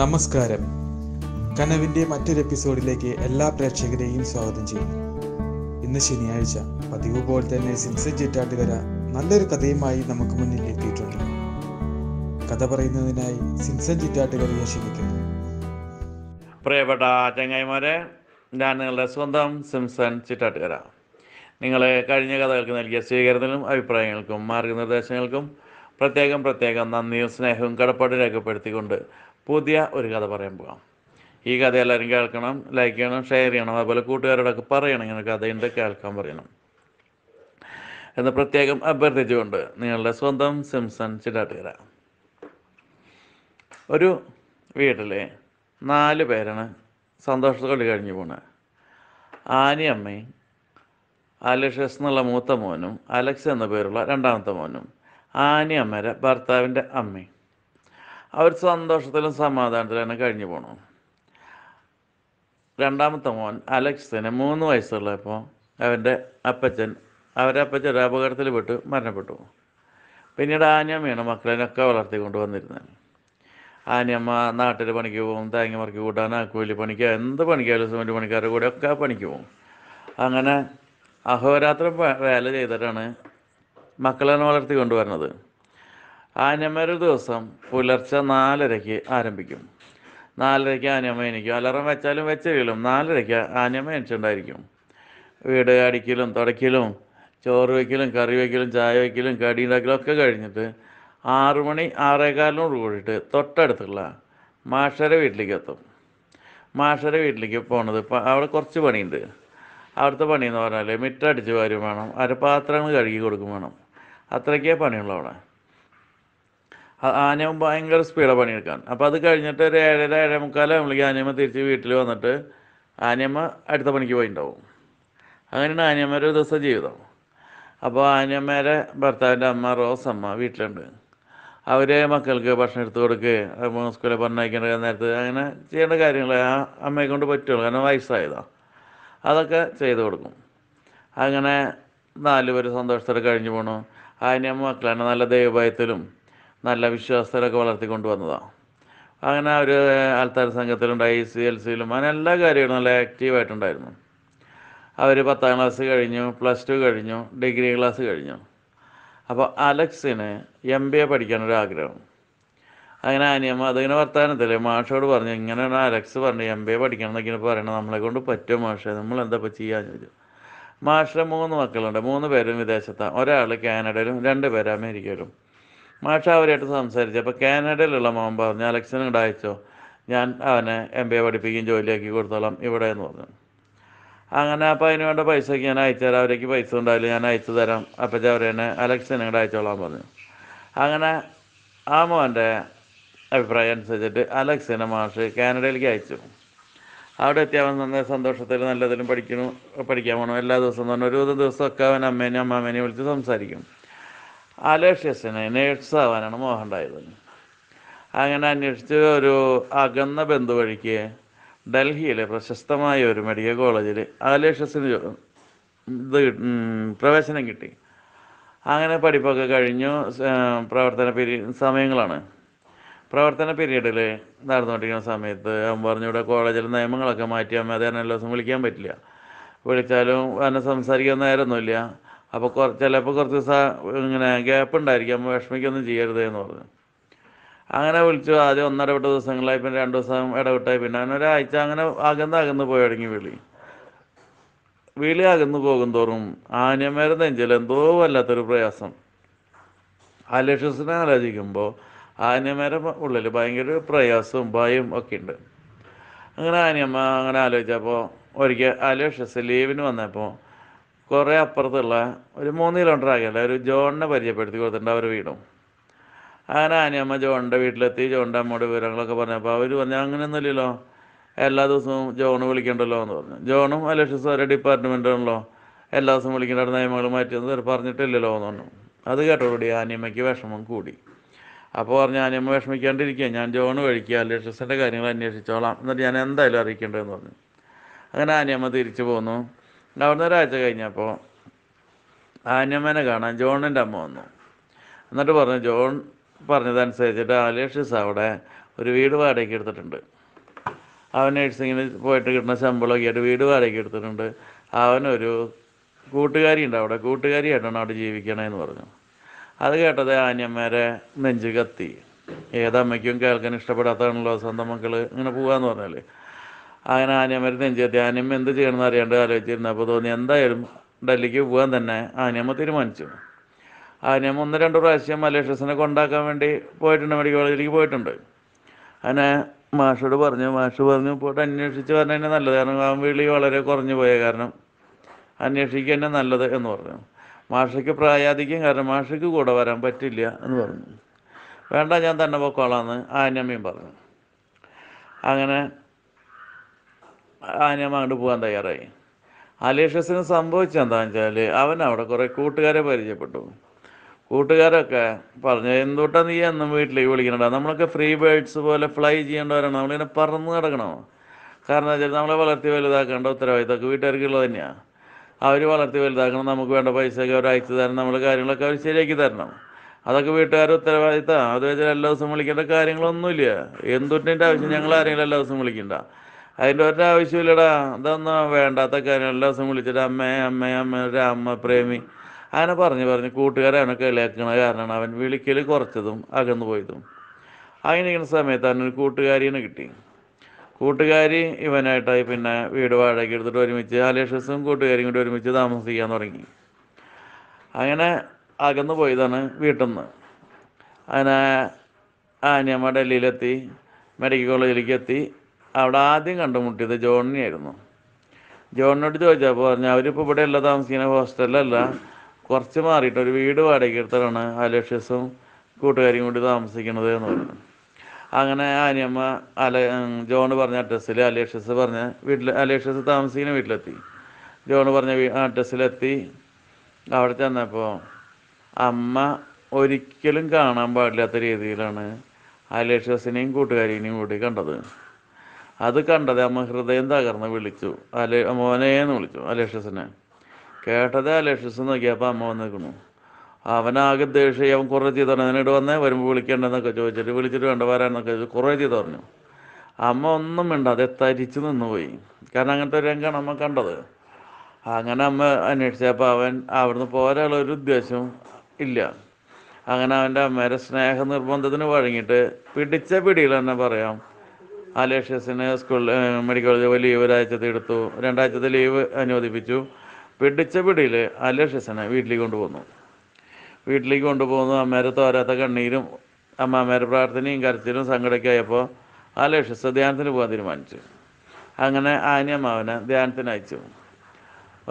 നമസ്കാരം കനവിൻ്റെ മറ്റൊരു എപ്പിസോഡിലേക്ക് എല്ലാ പ്രേക്ഷകരെയും സ്വാഗതം ചെയ്യുന്നു ഇന്ന് ശനിയാഴ്ച പതിവ് പോലെ തന്നെ സിൻസ് വര നല്ലൊരു കഥയുമായി നമുക്ക് മുന്നിൽ എത്തിയിട്ടുണ്ട് കഥ പറയുന്നതിനായി സിൻസൻ ചിറ്റാട്ടുകരയെ ക്ഷണിക്കുന്നു പ്രിയപ്പെട്ട ചങ്ങായിമാരെ ഞാൻ നിങ്ങളുടെ സ്വന്തം സിംസൺ ചിറ്റാട്ടുകര നിങ്ങളെ കഴിഞ്ഞ കഥകൾക്ക് നൽകിയ സ്വീകരണത്തിനും അഭിപ്രായങ്ങൾക്കും മാർഗനിർദ്ദേശങ്ങൾക്കും പ്രത്യേകം പ്രത്യേകം നന്ദിയും സ്നേഹവും കടപ്പാട് രേഖപ്പെടുത്തിക്കൊണ്ട് പുതിയ ഒരു കഥ പറയാൻ പോകാം ഈ കഥ എല്ലാവരും കേൾക്കണം ലൈക്ക് ചെയ്യണം ഷെയർ ചെയ്യണം അതുപോലെ കൂട്ടുകാരോടൊക്കെ പറയണം ഇങ്ങനെ കഥയുണ്ട് കേൾക്കാൻ പറയണം എന്ന് പ്രത്യേകം അഭ്യർത്ഥിച്ചുകൊണ്ട് നിങ്ങളുടെ സ്വന്തം സിംസൺ ചിടാട്ടുകര ഒരു വീട്ടിൽ നാല് പേരാണ് സന്തോഷത്തോടെ കഴിഞ്ഞു പോണത് ആനിയമ്മയും അലക്ഷസ് എന്നുള്ള മൂത്ത മോനും അലക്സ് എന്ന പേരുള്ള രണ്ടാമത്തെ മോനും ആനിയമ്മയുടെ ഭർത്താവിൻ്റെ അമ്മയും അവർ സന്തോഷത്തിലും സമാധാനത്തിലും തന്നെ കഴിഞ്ഞു പോണു രണ്ടാമത്തെ മോൻ അലക്സിന് മൂന്ന് വയസ്സുള്ളപ്പോൾ അവൻ്റെ അപ്പച്ചൻ അവരെ അപ്പച്ചൻ ഒരു അപകടത്തിൽ പെട്ട് മരണപ്പെട്ടു പിന്നീട് ആന്യമ്മയാണ് മക്കളിനൊക്കെ വളർത്തിക്കൊണ്ട് വന്നിരുന്നത് ആനിയമ്മ നാട്ടിൽ പണിക്ക് പോകും തേങ്ങ മറക്കി കൂട്ടാൻ കൂലി പണിക്ക് എന്ത് പണിക്കായാലും സിമെൻറ്റ് പണിക്കാരുടെ കൂടെ ഒക്കെ പണിക്ക് പോകും അങ്ങനെ അഹോരാത്രം വേല ചെയ്തിട്ടാണ് മക്കളെ വളർത്തി കൊണ്ടുവരുന്നത് ആനമര ദിവസം പുലർച്ചെ നാലരയ്ക്ക് ആരംഭിക്കും നാലരയ്ക്ക് ആനമ എനിക്കും അലറം വെച്ചാലും വെച്ചെങ്കിലും നാലരയ്ക്ക് ആനമ എനിച്ചുണ്ടായിരിക്കും വീട് അടിക്കലും തുടയ്ക്കലും ചോറ് വയ്ക്കലും കറി വയ്ക്കലും ചായ വയ്ക്കലും കടി ഉണ്ടാക്കലും ഒക്കെ കഴിഞ്ഞിട്ട് ആറു മണി ആറേകാലിനോട് കൂടിയിട്ട് തൊട്ടടുത്തുള്ള മാഷരെ വീട്ടിലേക്ക് എത്തും മാഷരെ വീട്ടിലേക്ക് പോണത് അവിടെ കുറച്ച് പണിയുണ്ട് അവിടുത്തെ പണിയെന്ന് പറഞ്ഞാൽ മിറ്റടിച്ച് വാരും വേണം അരപാത്രങ്ങൾ കഴുകി കൊടുക്കും വേണം അത്രയ്ക്കേ പണിയുള്ളൂ അവിടെ ആന ഭയങ്കര സ്പീഡാണ് പണിയെടുക്കാൻ അപ്പോൾ അത് കഴിഞ്ഞിട്ട് ഒരു ഏഴര ഏഴേ നമ്മളീ ആനയമ്മ തിരിച്ച് വീട്ടിൽ വന്നിട്ട് ആനയമ്മ അടുത്ത പണിക്ക് പോയിണ്ടാവും അങ്ങനെയാണ് ആനയമ്മയുടെ ഒരു ദിവസം ജീവിതം അപ്പോൾ ആനയമ്മേരെ ഭർത്താവിൻ്റെ അമ്മ റോസ് അമ്മ വീട്ടിലുണ്ട് അവർ മക്കൾക്ക് ഭക്ഷണം എടുത്ത് കൊടുക്കുക സ്കൂളിൽ പറഞ്ഞയക്കേണ്ട നേരത്ത് അങ്ങനെ ചെയ്യേണ്ട കാര്യങ്ങൾ ആ അമ്മയെ കൊണ്ട് പറ്റുള്ളൂ കാരണം വയസ്സായതാണ് അതൊക്കെ ചെയ്തു കൊടുക്കും അങ്ങനെ നാലുപേർ സന്തോഷത്തോടെ കഴിഞ്ഞു പോകണം ആനയമ്മ മക്കളാണ് നല്ല ദൈവഭയത്തിലും നല്ല വിശ്വാസത്തിലൊക്കെ വളർത്തിക്കൊണ്ട് വന്നതാണ് അങ്ങനെ അവർ ആൾത്താര സംഘത്തിലുണ്ടായി സി എൽ സിയിലും അങ്ങനെ എല്ലാ കാര്യങ്ങളും നല്ല ആക്റ്റീവായിട്ടുണ്ടായിരുന്നു അവർ പത്താം ക്ലാസ് കഴിഞ്ഞു പ്ലസ് ടു കഴിഞ്ഞു ഡിഗ്രി ക്ലാസ് കഴിഞ്ഞു അപ്പോൾ അലക്സിന് എം ബി എ ആഗ്രഹം അങ്ങനെ അനിയമ്മ അതിങ്ങനെ വർത്താനത്തിൽ മാഷോട് പറഞ്ഞു ഇങ്ങനെയാണ് അലക്സ് പറഞ്ഞു എം ബി എ പഠിക്കണം എന്നൊക്കെ പറയണം നമ്മളെ കൊണ്ട് പറ്റും മാഷേ നമ്മൾ എന്താ ഇപ്പോൾ ചെയ്യാന്ന് ചോദിച്ചു മാഷിന് മൂന്ന് മക്കളുണ്ട് മൂന്ന് പേരും വിദേശത്താണ് ഒരാൾ കാനഡയിലും രണ്ട് പേര് അമേരിക്കയിലും മാഷ അവരായിട്ട് സംസാരിച്ചു അപ്പോൾ കാനഡയിലുള്ള മോൻ പറഞ്ഞു അലക്സൻ ഇവിടെ അയച്ചോ ഞാൻ അവനെ എം ബി എ പഠിപ്പിക്കുകയും ജോലിയാക്കി കൊടുത്തോളാം ഇവിടെ എന്ന് പറഞ്ഞു അങ്ങനെ അപ്പോൾ അതിന് വേണ്ട പൈസയ്ക്ക് ഞാൻ അയച്ചു തരാം അവരേക്ക് പൈസ ഉണ്ടാവില്ല ഞാൻ അയച്ചു തരാം അപ്പച്ച തന്നെ അലക്സൻ ഇവിടെ അയച്ചോളാം പറഞ്ഞു അങ്ങനെ ആ മോൻ്റെ അഭിപ്രായം അനുസരിച്ചിട്ട് അലക്സിനെ മാഷ് കാനഡയിലേക്ക് അയച്ചു അവിടെ എത്തി അവൻ നന്ന സന്തോഷത്തിൽ നല്ലതിലും പഠിക്കണു പഠിക്കാൻ പോകണം എല്ലാ ദിവസവും തന്നെ ഒരു ദിവസമൊക്കെ അവൻ അമ്മേനെയും അമ്മാമേനെയും വിളിച്ച് സംസാരിക്കും അലേഷ്യസിന് നേഴ്സ് ആവാനാണ് മോഹമുണ്ടായത് അങ്ങനെ അന്വേഷിച്ച് ഒരു അകന്ന ബന്ധു വഴിക്ക് ഡൽഹിയിലെ പ്രശസ്തമായ ഒരു മെഡിക്കൽ കോളേജിൽ അലേഷ്യസിന് ഇത് പ്രവേശനം കിട്ടി അങ്ങനെ പഠിപ്പൊക്കെ കഴിഞ്ഞു പ്രവർത്തന പീരീഡ് സമയങ്ങളാണ് പ്രവർത്തന പീരീഡിൽ നടന്നുകൊണ്ടിരിക്കുന്ന സമയത്ത് അവൻ പറഞ്ഞു ഇവിടെ കോളേജിൽ നിയമങ്ങളൊക്കെ മാറ്റിയാൽ മതി അതിനെല്ലാം ദിവസം വിളിക്കാൻ പറ്റില്ല വിളിച്ചാലും എന്നെ സംസാരിക്കാൻ നേരമൊന്നുമില്ല അപ്പോൾ കുറ ചിലപ്പോൾ കുറച്ച് ദിവസം ഇങ്ങനെ ഗ്യാപ്പ് ഉണ്ടായിരിക്കും അപ്പോൾ വിഷമിക്കൊന്നും ചെയ്യരുത് എന്ന് പറഞ്ഞു അങ്ങനെ വിളിച്ചു ആദ്യം ഒന്നിടവിട്ട ദിവസങ്ങളായി പിന്നെ രണ്ട് ദിവസം ഇടവിട്ടായി പിന്നെ അങ്ങനെ ഒരാഴ്ച അങ്ങനെ അകന്ന് അകന്ന് പോയി തുടങ്ങി വിളി വിളി അകന്ന് പോകും തോറും ആന്യമാരെ എന്തോ വല്ലാത്തൊരു പ്രയാസം അലക്ഷ്യസിനെ ആലോചിക്കുമ്പോൾ ആന്യമാരെ ഉള്ളിൽ ഭയങ്കര പ്രയാസവും ഭയവും ഒക്കെ ഉണ്ട് അങ്ങനെ ആനിയമ്മ അങ്ങനെ ആലോചിച്ചപ്പോൾ ഒരിക്കൽ അലക്ഷ്യസ് ലീവിന് വന്നപ്പോൾ കുറെ അപ്പുറത്തുള്ള ഒരു മൂന്ന് കിലോമീറ്റർ ആകെയല്ല ഒരു ജോണിനെ പരിചയപ്പെടുത്തി കൊടുത്തിട്ടുണ്ട് അവർ വീടും അങ്ങനെ ആനിയമ്മ ജോണിൻ്റെ വീട്ടിലെത്തി ജോണിൻ്റെ അമ്മയുടെ വിവരങ്ങളൊക്കെ പറഞ്ഞപ്പോൾ അവർ പറഞ്ഞു അങ്ങനെയൊന്നുമില്ലല്ലോ എല്ലാ ദിവസവും ജോണ് വിളിക്കണ്ടല്ലോ എന്ന് പറഞ്ഞു ജോണും അലക്ഷ്യസ് ഒരേ ഡിപ്പാർട്ട്മെൻറ്റാണല്ലോ എല്ലാ ദിവസവും വിളിക്കേണ്ട നിയമങ്ങൾ മാറ്റിയെന്ന് പറഞ്ഞിട്ടില്ലല്ലോ എന്ന് പറഞ്ഞു അത് കേട്ടോടി ആനിയമ്മയ്ക്ക് വിഷമം കൂടി അപ്പോൾ പറഞ്ഞു ആനിയമ്മ വിഷമിക്കാണ്ടിരിക്കുക ഞാൻ ജോണ് കഴിക്കുക അലക്ഷ്യസിൻ്റെ കാര്യങ്ങൾ അന്വേഷിച്ചോളാം എന്നിട്ട് ഞാൻ എന്തായാലും അറിയിക്കേണ്ടതെന്ന് പറഞ്ഞു അങ്ങനെ ആനിയമ്മ തിരിച്ചു പോന്നു ഉണ്ടാവുന്ന ഒരാഴ്ച കഴിഞ്ഞപ്പോൾ ആന്യമ്മനെ കാണാൻ ജോണിൻ്റെ അമ്മ വന്നു എന്നിട്ട് പറഞ്ഞു ജോൺ പറഞ്ഞതനുസരിച്ചിട്ട് അലേഷ്യസ് അവിടെ ഒരു വീട് വാടകയ്ക്ക് എടുത്തിട്ടുണ്ട് അവൻ നഴ്സിങ്ങിന് പോയിട്ട് കിട്ടുന്ന ശമ്പളമൊക്കെ ആയിട്ട് വീട് വാടകയ്ക്ക് എടുത്തിട്ടുണ്ട് അവനൊരു ഉണ്ട് അവിടെ കൂട്ടുകാരിയായിട്ടാണ് അവിടെ ജീവിക്കണേന്ന് പറഞ്ഞു അത് കേട്ടത് ആന്യമ്മേരെ നെഞ്ച് കത്തി ഏതമ്മയ്ക്കും കേൾക്കാൻ ഇഷ്ടപ്പെടാത്തതാണല്ലോ സ്വന്തം മക്കൾ ഇങ്ങനെ പോകാമെന്ന് പറഞ്ഞാൽ അങ്ങനെ ആനിയമ്മര് നെഞ്ചെത്തി ആനിയമ്മ എന്ത് ചെയ്യണമെന്ന് അറിയാണ്ട് ആലോചിച്ചിരുന്നു അപ്പോൾ തോന്നി എന്തായാലും ഡൽഹിക്ക് പോകാൻ തന്നെ ആനിയമ്മ തീരുമാനിച്ചു ആനിയമ്മ ഒന്ന് രണ്ട് പ്രാവശ്യം മലേഷ്യസിനെ കൊണ്ടാക്കാൻ വേണ്ടി പോയിട്ടുണ്ട് മെഡിക്കൽ കോളേജിലേക്ക് പോയിട്ടുണ്ട് അങ്ങനെ മാഷോട് പറഞ്ഞു മാഷ് പറഞ്ഞു പോയിട്ട് അന്വേഷിച്ച് പറഞ്ഞു തന്നെ നല്ലത് കാരണം ആ വിളി വളരെ കുറഞ്ഞു പോയ കാരണം അന്വേഷിക്കുക തന്നെ നല്ലത് എന്ന് പറഞ്ഞു മാഷയ്ക്ക് പ്രായാധിക്യം കാരണം മാഷയ്ക്ക് കൂടെ വരാൻ പറ്റില്ല എന്ന് പറഞ്ഞു വേണ്ട ഞാൻ തന്നെ പൊക്കോളാന്ന് ആനമ്മയും പറഞ്ഞു അങ്ങനെ ആനിയമ്മ അങ്ങോട്ട് പോകാൻ തയ്യാറായി അലീഷസിന് സംഭവിച്ചെന്താണെന്ന് വെച്ചാൽ അവൻ അവിടെ കുറേ കൂട്ടുകാരെ പരിചയപ്പെട്ടു കൂട്ടുകാരൊക്കെ പറഞ്ഞു എന്തുട്ടാ നീ എന്നും വീട്ടിലേക്ക് വിളിക്കണ്ട നമ്മളൊക്കെ ഫ്രീ ബേർഡ്സ് പോലെ ഫ്ലൈ ചെയ്യേണ്ടവരാണ് നമ്മളിങ്ങനെ പറന്ന് നടക്കണോ കാരണം വെച്ചാൽ നമ്മളെ വളർത്തി വലുതാക്കേണ്ട ഉത്തരവാദിത്തമൊക്കെ വീട്ടുകാർക്കുള്ളത് തന്നെയാണ് അവർ വളർത്തി വലുതാക്കണം നമുക്ക് വേണ്ട പൈസയൊക്കെ അവർ അയച്ചു തരണം നമ്മൾ കാര്യങ്ങളൊക്കെ അവർ ശരിയാക്കി തരണം അതൊക്കെ വീട്ടുകാർ ഉത്തരവാദിത്തമാണ് അത് വെച്ചാൽ എല്ലാ ദിവസവും വിളിക്കേണ്ട കാര്യങ്ങളൊന്നുമില്ല എന്തുട്ടിൻ്റെ ആവശ്യം ഞങ്ങൾ ആരെങ്കിലും എല്ലാ ദിവസവും വിളിക്കണ്ട അതിൻ്റെ ഒരാവശ്യമില്ലടാ അതൊന്നും വേണ്ടാത്ത കാര്യം എല്ലാ ദിവസവും വിളിച്ചിട്ട് അമ്മേ അമ്മ അമ്മ ഒരു അമ്മ പ്രേമി അങ്ങനെ പറഞ്ഞ് പറഞ്ഞ് കൂട്ടുകാരാണ് കളിയാക്കണ കാരണമാണ് അവൻ വിളിക്കൽ കുറച്ചതും അകന്നു പോയതും അങ്ങനെ ഇരിക്കുന്ന സമയത്ത് അവനൊരു കൂട്ടുകാരിനെ കിട്ടി കൂട്ടുകാരി ഇവനായിട്ടായി പിന്നെ വീട് വാഴയ്ക്ക് എടുത്തിട്ട് ഒരുമിച്ച് അലേഷസും കൂട്ടുകാരിയും കൂടി ഒരുമിച്ച് താമസിക്കാൻ തുടങ്ങി അങ്ങനെ അകന്നു പോയതാണ് വീട്ടിൽ നിന്ന് അങ്ങനെ ആനിയമ്മ ഡൽഹിയിലെത്തി മെഡിക്കൽ കോളേജിലേക്ക് എത്തി അവിടെ ആദ്യം കണ്ടുമുട്ടിയത് ജോണിനെയായിരുന്നു ജോണിനോട് ചോദിച്ചപ്പോൾ പറഞ്ഞു അവരിപ്പോൾ ഉള്ള താമസിക്കുന്ന ഹോസ്റ്റലിലല്ല കുറച്ച് മാറിയിട്ട് ഒരു വീട് വാടകയ്ക്ക് എടുത്തതാണ് അലക്ഷ്യസും കൂട്ടുകാരിയും കൂടി താമസിക്കുന്നത് എന്ന് പറഞ്ഞു അങ്ങനെ ആനിയമ്മ അല ജോണ് പറഞ്ഞ അഡ്രസ്സിൽ അലേഷ്യസ് പറഞ്ഞ വീട്ടിൽ അലേഷ്യസ് താമസിക്കുന്ന വീട്ടിലെത്തി ജോണ് പറഞ്ഞ അഡ്രസ്സിലെത്തി അവിടെ ചെന്നപ്പോൾ അമ്മ ഒരിക്കലും കാണാൻ പാടില്ലാത്ത രീതിയിലാണ് അലേഷ്യസിനെയും കൂട്ടുകാരിനെയും കൂടി കണ്ടത് അത് കണ്ടത് അമ്മ ഹൃദയം തകർന്ന് വിളിച്ചു അലെ എന്ന് വിളിച്ചു അലേഷ്യസിനെ കേട്ടത് അലേഷ്യസ് നോക്കിയപ്പോൾ അമ്മ വന്ന് അവനാകെ ദേഷ്യം അവൻ കുറേ ചെയ്തു പറഞ്ഞു അതിനോട് വന്നേ വരുമ്പോൾ വിളിക്കേണ്ടെന്നൊക്കെ ചോദിച്ചിട്ട് വിളിച്ചിട്ട് വേണ്ട വരാന്നൊക്കെ ചോദിച്ചു കുറേ പറഞ്ഞു അമ്മ ഒന്നും വേണ്ട മിണ്ടാതെ തരിച്ചു നിന്നുപോയി കാരണം അങ്ങനത്തെ ഒരു രംഗമാണ് അമ്മ കണ്ടത് അങ്ങനെ അമ്മ അന്വേഷിച്ചപ്പോൾ അവൻ അവിടുന്ന് പോരാനുള്ള ഒരു ഉദ്ദേശം ഇല്ല അങ്ങനെ അവൻ്റെ അമ്മയുടെ സ്നേഹ നിർബന്ധത്തിന് വഴങ്ങിയിട്ട് പിടിച്ച പിടിയിൽ തന്നെ പറയാം അലേഷ്യസിന് സ്കൂൾ മെഡിക്കൽ കോളേജ് വലിയ ലീവ് ഒരാഴ്ചത്തെ എടുത്തു രണ്ടാഴ്ചത്തെ ലീവ് അനുവദിപ്പിച്ചു പിടിച്ച പിടിയിൽ അലേഷ്യസിനെ വീട്ടിലേക്ക് കൊണ്ടുപോകുന്നു വീട്ടിലേക്ക് കൊണ്ടുപോകുന്നു അമ്മേരെ തോരാത്ത കണ്ണീരും അമ്മാമ്മേരെ പ്രാർത്ഥനയും കരച്ചിലും സങ്കടക്കായപ്പോൾ അലേഷ്യസ് ധ്യാനത്തിന് പോകാൻ തീരുമാനിച്ചു അങ്ങനെ ആനിയമ്മാവനെ ധ്യാനത്തിന് അയച്ചു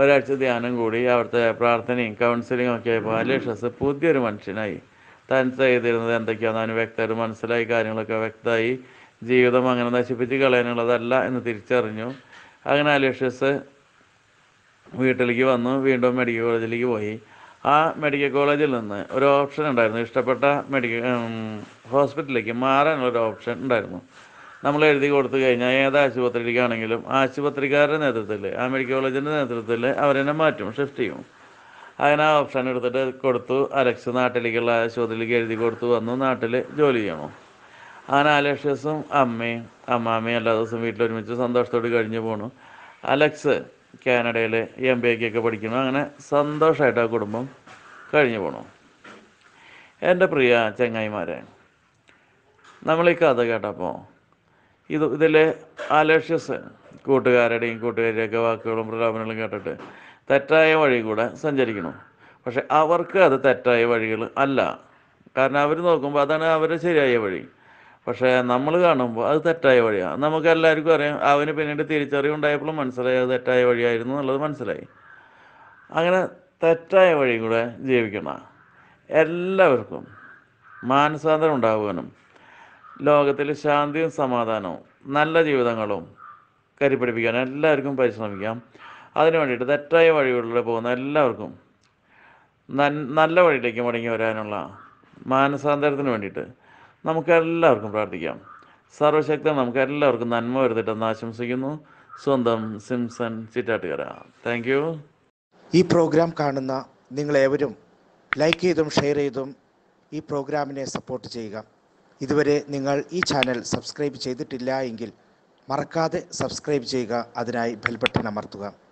ഒരാഴ്ച ധ്യാനം കൂടി അവിടുത്തെ പ്രാർത്ഥനയും കൗൺസിലിങ്ങും ഒക്കെ ആയപ്പോൾ അലേഷ്യസ് പുതിയൊരു മനുഷ്യനായി താൻ ചെയ്തിരുന്നത് എന്തൊക്കെയാണെന്ന് അവന് വ്യക്തമായിട്ട് മനസ്സിലായി കാര്യങ്ങളൊക്കെ വ്യക്തമായി ജീവിതം അങ്ങനെ നശിപ്പിച്ച് കളയാനുള്ളതല്ല എന്ന് തിരിച്ചറിഞ്ഞു അങ്ങനെ അലീഷ്യസ് വീട്ടിലേക്ക് വന്നു വീണ്ടും മെഡിക്കൽ കോളേജിലേക്ക് പോയി ആ മെഡിക്കൽ കോളേജിൽ നിന്ന് ഒരു ഓപ്ഷൻ ഉണ്ടായിരുന്നു ഇഷ്ടപ്പെട്ട മെഡിക്കൽ ഹോസ്പിറ്റലിലേക്ക് മാറാനുള്ളൊരു ഓപ്ഷൻ ഉണ്ടായിരുന്നു നമ്മൾ എഴുതി കൊടുത്തു കഴിഞ്ഞാൽ ഏത് ആശുപത്രിയിലേക്കാണെങ്കിലും ആശുപത്രിക്കാരുടെ നേതൃത്വത്തിൽ ആ മെഡിക്കൽ കോളേജിൻ്റെ നേതൃത്വത്തിൽ അവരെന്നെ മാറ്റും ഷിഫ്റ്റ് ചെയ്യും അങ്ങനെ ആ ഓപ്ഷൻ എടുത്തിട്ട് കൊടുത്തു അലക്സ് നാട്ടിലേക്കുള്ള ആശുപത്രിയിലേക്ക് എഴുതി കൊടുത്തു വന്നു നാട്ടിൽ ജോലി ചെയ്യണം അങ്ങനെ അലക്ഷ്യസും അമ്മയും അമ്മാമ്മയും എല്ലാ ദിവസവും വീട്ടിലൊരുമിച്ച് സന്തോഷത്തോട് കഴിഞ്ഞു പോണു അലക്സ് കാനഡയിൽ എം ബി എക്കൊക്കെ പഠിക്കണം അങ്ങനെ സന്തോഷമായിട്ട് ആ കുടുംബം കഴിഞ്ഞു പോണു എൻ്റെ പ്രിയ ചങ്ങായിമാരെ നമ്മൾ ഈ കഥ കേട്ടപ്പോൾ ഇത് ഇതിലെ അലക്ഷ്യസ് കൂട്ടുകാരുടെയും കൂട്ടുകാരുടെയൊക്കെ വാക്കുകളും പ്രലോഭനങ്ങളും കേട്ടിട്ട് തെറ്റായ വഴി കൂടെ സഞ്ചരിക്കണം പക്ഷെ അവർക്ക് അത് തെറ്റായ വഴികൾ അല്ല കാരണം അവർ നോക്കുമ്പോൾ അതാണ് അവരുടെ ശരിയായ വഴി പക്ഷേ നമ്മൾ കാണുമ്പോൾ അത് തെറ്റായ വഴിയാണ് നമുക്ക് എല്ലാവർക്കും അറിയാം അവന് പിന്നീട് തിരിച്ചറിവുണ്ടായപ്പോഴും മനസ്സിലായി അത് തെറ്റായ വഴിയായിരുന്നു എന്നുള്ളത് മനസ്സിലായി അങ്ങനെ തെറ്റായ വഴിയും കൂടെ ജീവിക്കണ എല്ലാവർക്കും മാനസാന്തരം ഉണ്ടാകുവാനും ലോകത്തിൽ ശാന്തിയും സമാധാനവും നല്ല ജീവിതങ്ങളും കരിപ്പിടിപ്പിക്കാനും എല്ലാവർക്കും പരിശ്രമിക്കാം അതിനു വേണ്ടിയിട്ട് തെറ്റായ വഴികളിലൂടെ പോകുന്ന എല്ലാവർക്കും നല്ല വഴിയിലേക്ക് മടങ്ങി വരാനുള്ള മാനസാന്തരത്തിന് വേണ്ടിയിട്ട് നമുക്കെല്ലാവർക്കും പ്രാർത്ഥിക്കാം സർവശക്തൻ നമുക്ക് എല്ലാവർക്കും നന്മ വരുത്തിട്ടെന്ന് ആശംസിക്കുന്നു സ്വന്തം സിംസൺ ചിറ്റാട്ടുകര താങ്ക് യു ഈ പ്രോഗ്രാം കാണുന്ന നിങ്ങളേവരും ലൈക്ക് ചെയ്തും ഷെയർ ചെയ്തും ഈ പ്രോഗ്രാമിനെ സപ്പോർട്ട് ചെയ്യുക ഇതുവരെ നിങ്ങൾ ഈ ചാനൽ സബ്സ്ക്രൈബ് ചെയ്തിട്ടില്ല എങ്കിൽ മറക്കാതെ സബ്സ്ക്രൈബ് ചെയ്യുക അതിനായി ബെൽബട്ടൺ അമർത്തുക